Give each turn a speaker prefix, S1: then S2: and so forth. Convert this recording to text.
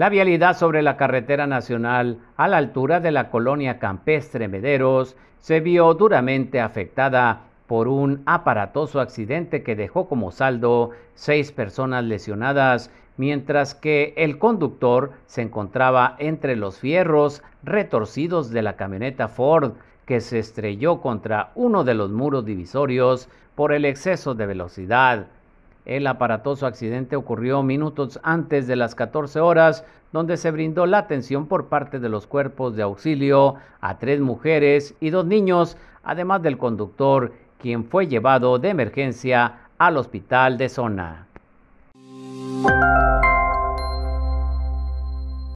S1: La vialidad sobre la carretera nacional a la altura de la colonia campestre Mederos se vio duramente afectada por un aparatoso accidente que dejó como saldo seis personas lesionadas, mientras que el conductor se encontraba entre los fierros retorcidos de la camioneta Ford que se estrelló contra uno de los muros divisorios por el exceso de velocidad. El aparatoso accidente ocurrió minutos antes de las 14 horas, donde se brindó la atención por parte de los cuerpos de auxilio a tres mujeres y dos niños, además del conductor, quien fue llevado de emergencia al hospital de zona.